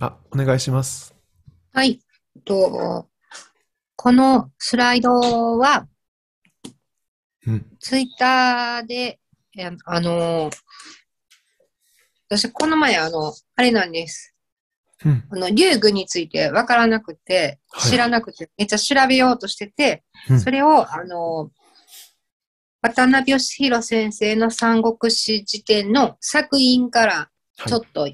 あ、お願いします。はい。とこのスライドは、うん、ツイッターで、えあの私、この前、あの、あれなんです。うん、あの、ウ具について分からなくて、知らなくて、はい、めっちゃ調べようとしてて、うん、それを、あの渡辺義弘先生の三国志辞典の作品から、ちょっと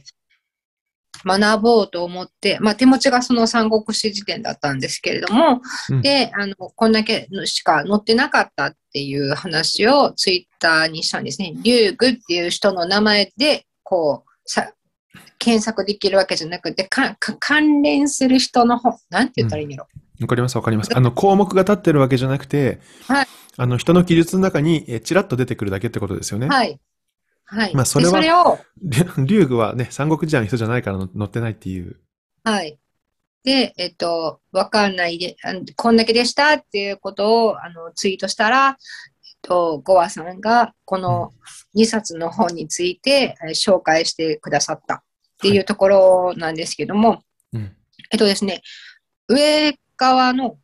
学ぼうと思って、まあ、手持ちがその三国志辞典だったんですけれども、うん、であのこんだけしか載ってなかったっていう話をツイッターにしたんですね。リュウグっていう人の名前でこうさ検索できるわけじゃなくてかか関連する人の本なんて言ったらいいんだろう。わ、うん、かりますわかります。あの項目が立ってるわけじゃなくて、はい、あの人の記述の中にちらっと出てくるだけってことですよね。はいはい。まあ、それは、れを竜宮 はね、三国時代の人じゃないから乗ってないっていう。はい。で、えっと、わかんないで、こんだけでしたっていうことをあのツイートしたら、と、ゴアさんがこの2冊の本について、紹介してくださったっていうところなんですけども、はいうん、えっとですね、上側の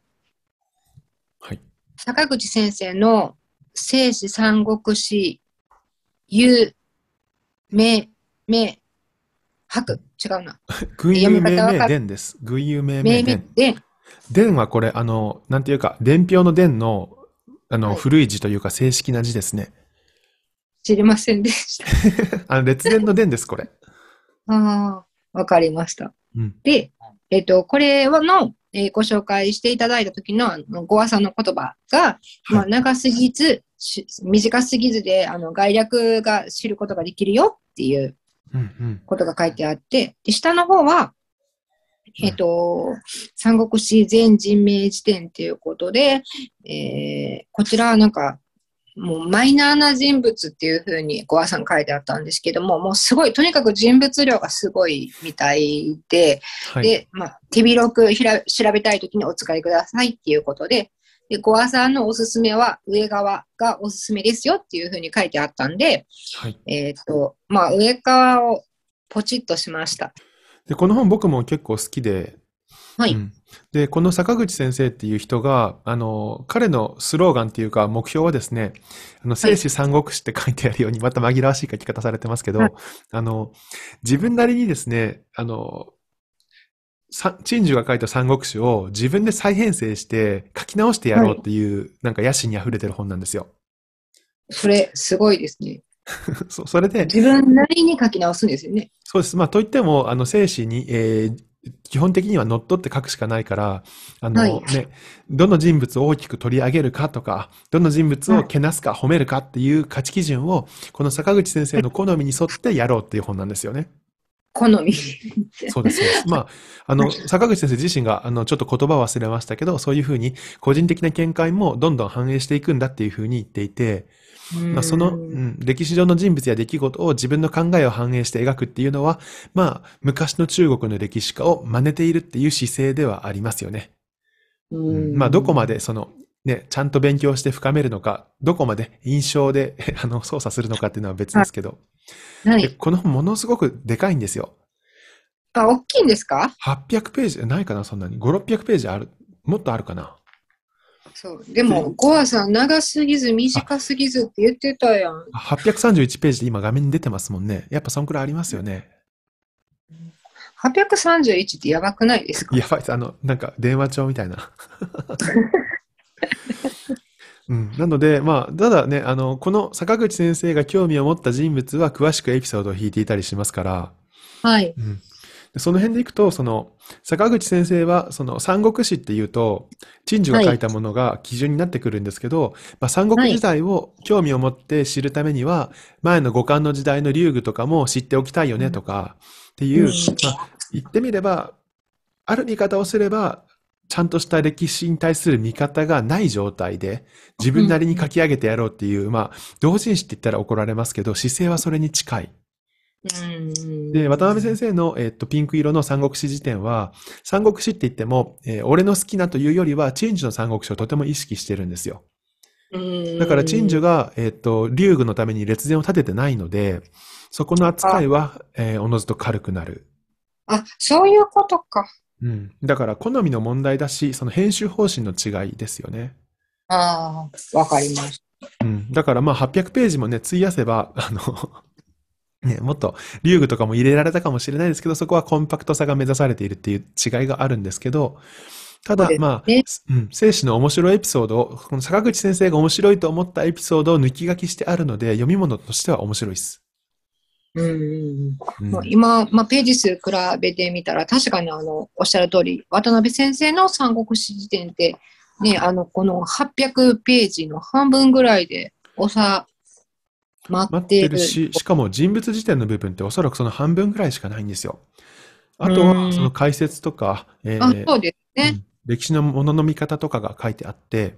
坂口先生の生死三国史ゆ、め、め、はく。違うな。ぐいゆめめでんです。ぐいゆめめでん。でんはこれ、あの、なんていうか、伝票の伝の、あの、はい、古い字というか正式な字ですね。知りませんでした。あの、列伝の伝です、これ。ああ、わかりました。うん、で、えっ、ー、と、これはの、えー、ご紹介していただいた時のあのごわさの言葉が、まあ、長すぎず、短すぎずで、あの、概略が知ることができるよっていうことが書いてあって、で、下の方は、えっ、ー、と、うん、三国志全人名辞典ということで、えー、こちらはなんか、もうマイナーな人物っていうふうにごあさん書いてあったんですけども、もうすごい、とにかく人物量がすごいみたいで、はい、で、まあ、手広くひら調べたいときにお使いくださいっていうことで、で、ゴアさんのおすすめは上側がおすすめですよっていうふうに書いてあったんで、はい、えっ、と、まあ上側をポチッとしました。で、この本僕も結構好きで、はい、うん、で、この坂口先生っていう人が、あの、彼のスローガンっていうか目標はですね、あの、生死三国志って書いてあるように、また紛らわしい書き方されてますけど、はい、あの、自分なりにですね、あの、陳寿が書いた三国志を自分で再編成して書き直してやろうっていう、はい、なんか野心に溢れてる本なんですよ。それ、すごいですね。そそれで。自分なりに書き直すんですよね。そうです。まあ、といっても、あの、精神に、えー、基本的には乗っ取って書くしかないから、あの、はい、ね、どの人物を大きく取り上げるかとか、どの人物をけなすか褒めるかっていう価値基準を、この坂口先生の好みに沿ってやろうっていう本なんですよね。好みそうです、まあ、あの、坂口先生自身が、あの、ちょっと言葉を忘れましたけど、そういうふうに、個人的な見解もどんどん反映していくんだっていうふうに言っていて、まあ、その、うん、歴史上の人物や出来事を自分の考えを反映して描くっていうのは、まあ、昔の中国の歴史家を真似ているっていう姿勢ではありますよね。うん、まあ、どこまでそのね、ちゃんと勉強して深めるのか、どこまで印象で あの操作するのかっていうのは別ですけど、はい、この本ものすごくでかいんですよ。あ、大きいんですか ?800 ページ、ないかな、そんなに。5、600ページある。もっとあるかな。そう。でも、ゴアさん、長すぎず、短すぎずって言ってたやん。831ページで今画面に出てますもんね。やっぱそんくらいありますよね。831ってやばくないですかやばいあの、なんか電話帳みたいな。うん、なので、まあ、ただね、あの、この坂口先生が興味を持った人物は詳しくエピソードを引いていたりしますから、はい。うん、その辺でいくと、その、坂口先生は、その、三国志っていうと、陳寿が書いたものが基準になってくるんですけど、はい、まあ、三国時代を興味を持って知るためには、前の五冠の時代の竜具とかも知っておきたいよねとか、っていう、うん、まあ、言ってみれば、ある見方をすれば、ちゃんとした歴史に対する見方がない状態で、自分なりに書き上げてやろうっていう、まあ、同人誌って言ったら怒られますけど、姿勢はそれに近い。で、渡辺先生の、えっと、ピンク色の三国志辞典は、三国志って言っても、えー、俺の好きなというよりは、陳ンの三国志をとても意識してるんですよ。だから、陳ンが、えっと、竜宮のために列伝を立ててないので、そこの扱いは、えー、おのずと軽くなる。あ、そういうことか。うん。だから、好みの問題だし、その編集方針の違いですよね。ああ、わかりました。うん。だからまあ、800ページもね、費やせば、あの ね、もっと、リュウグとかも入れられたかもしれないですけど、そこはコンパクトさが目指されているっていう違いがあるんですけど、ただ、ね、まあ、うん、生死の面白いエピソードを、この坂口先生が面白いと思ったエピソードを抜き書きしてあるので、読み物としては面白いです。うんうん、今、まあ、ページ数比べてみたら、確かにあのおっしゃる通り、渡辺先生の三国志辞典って、ね、あのこの800ページの半分ぐらいで収まってるし、しかも人物辞典の部分っておそらくその半分ぐらいしかないんですよ。あとはその解説とか、歴史のものの見方とかが書いてあって、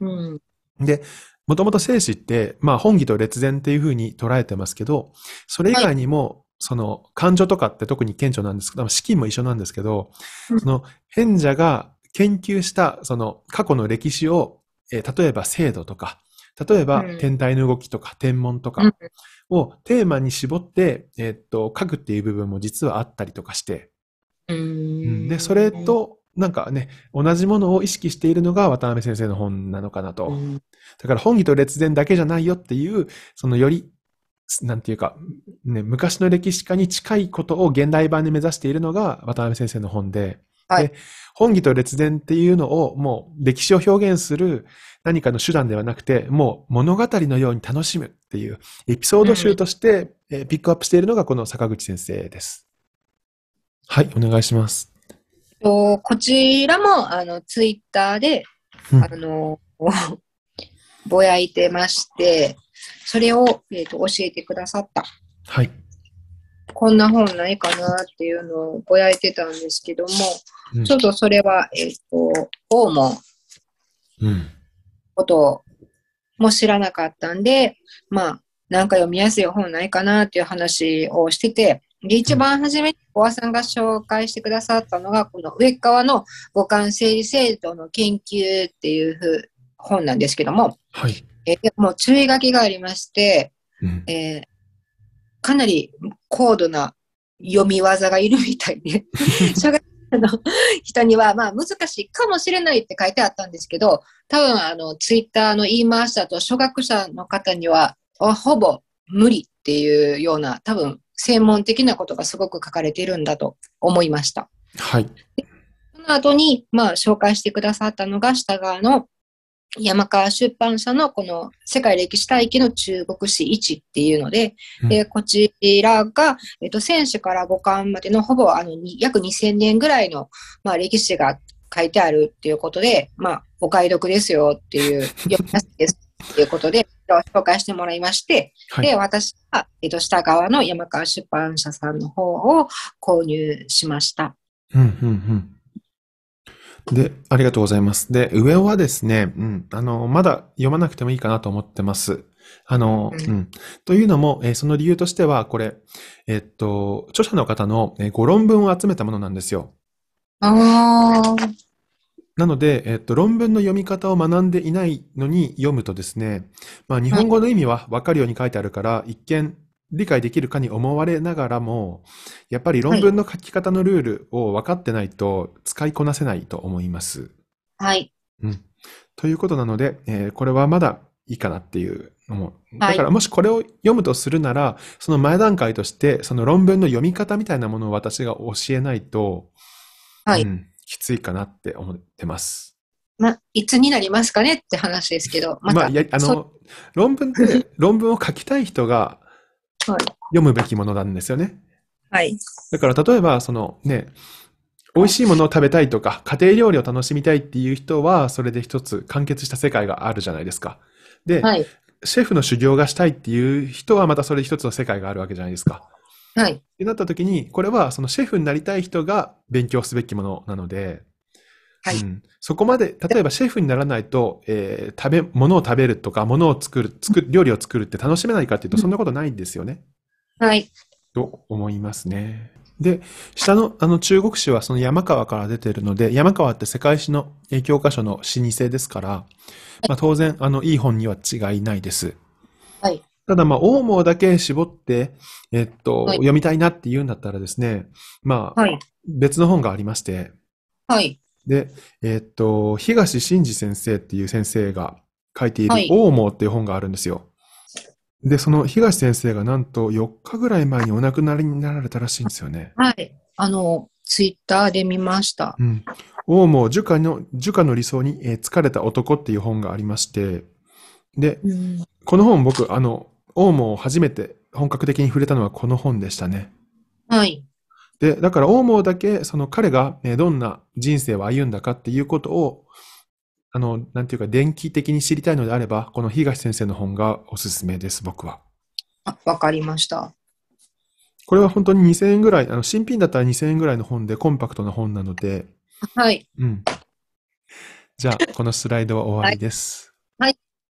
で、もともと生死って、まあ本義と列然っていうふうに捉えてますけど、それ以外にも、その感情とかって特に顕著なんですけど、資金も一緒なんですけど、その賢者が研究したその過去の歴史を、えー、例えば制度とか、例えば天体の動きとか天文とかをテーマに絞って、えー、っと書くっていう部分も実はあったりとかして、うん、でそれとなんかね、同じものを意識しているのが渡辺先生の本なのかなと。だから本義と列伝だけじゃないよっていう、そのより、なんていうか、ね、昔の歴史家に近いことを現代版で目指しているのが渡辺先生の本で、はい、で本義と列伝っていうのをもう歴史を表現する何かの手段ではなくて、もう物語のように楽しむっていうエピソード集として、ピックアップしているのがこの坂口先生です。はい、お願いします。とこちらもあのツイッターで、うん、あの ぼやいてまして、それを、えーと、教えてくださった。はい。こんな本ないかなっていうのをぼやいてたんですけども、うん、ちょっとそれは、えっ、ー、と、オウモンことも知らなかったんで、まあ、なんか読みやすい本ないかなっていう話をしてて、で、一番初めに小和さんが紹介してくださったのが、この上側の五感整理制度の研究っていう本なんですけども、はい、えもう注意書きがありまして、うん、えー、かなり高度な読み技がいるみたいで、小学生の人には、まあ難しいかもしれないって書いてあったんですけど、多分あのツイッターの言い回しだと初学者の方には、ほぼ無理っていうような、多分専門的なことがすごく書かれているんだと思いました。はい。その後に、まあ、紹介してくださったのが、下側の山川出版社のこの世界歴史大記の中国史1っていうので、うん、でこちらが、えっと、選手から五冠までのほぼあの約2000年ぐらいの、まあ、歴史が書いてあるっていうことで、まあ、お買い得ですよっていう、読みやすいですっていうことで、と紹介してもらいまして、はい、で私は、えっと、下側の山川出版社さんの方を購入しました。うんうんうん、でありがとうございます。で上はですね、うん、あのまだ読まなくてもいいかなと思ってます。あの、うん、というのも、えー、その理由としては、これ、えっと、著者の方の、えー、ご論文を集めたものなんですよ。ああ。なので、えっと、論文の読み方を学んでいないのに読むとですね、まあ、日本語の意味はわかるように書いてあるから、はい、一見理解できるかに思われながらも、やっぱり論文の書き方のルールを分かってないと使いこなせないと思います。はい。うん。ということなので、えー、これはまだいいかなっていうのも。だからもしこれを読むとするなら、はい、その前段階として、その論文の読み方みたいなものを私が教えないと、はい。うんきついかなって思ってます。ま、いつになりますかねって話ですけど、ま、まあ、やあの論文って 論文を書きたい人が読むべきものなんですよね。はい。だから例えば、そのね、美味しいものを食べたいとか、家庭料理を楽しみたいっていう人は、それで一つ完結した世界があるじゃないですか。で、はい、シェフの修行がしたいっていう人は、またそれ一つの世界があるわけじゃないですか。はい。ってなった時に、これはそのシェフになりたい人が勉強すべきものなので、はい、うん、そこまで、例えばシェフにならないと、えー、食べ、物を食べるとか、物を作る、作る、料理を作るって楽しめないかっていうと、そんなことないんですよね。はい。と思いますね。で、下の、あの、中国史はその山川から出てるので、山川って世界史の教科書の老舗ですから、まあ、当然、あの、いい本には違いないです。はい。ただ、まあ、オウだけ絞って、えっと、はい、読みたいなって言うんだったらですね、まあ、はい、別の本がありまして、はい。で、えっと、東真二先生っていう先生が書いている、オウモっていう本があるんですよ。で、その東先生がなんと4日ぐらい前にお亡くなりになられたらしいんですよね。はい。あの、ツイッターで見ました。うん。オウ儒家の、儒家の理想に、えー、疲れた男っていう本がありまして、で、この本僕、あの、オウムを初めて本格的に触れたのはこの本でしたね。はい。で、だからオウムだけ、その彼が、どんな人生を歩んだかっていうことを、あの、なんていうか、電気的に知りたいのであれば、この東先生の本がおすすめです、僕は。あ、わかりました。これは本当に2000円ぐらい、あの新品だったら2000円ぐらいの本で、コンパクトな本なので。はい。うん。じゃあ、このスライドは終わりです。はい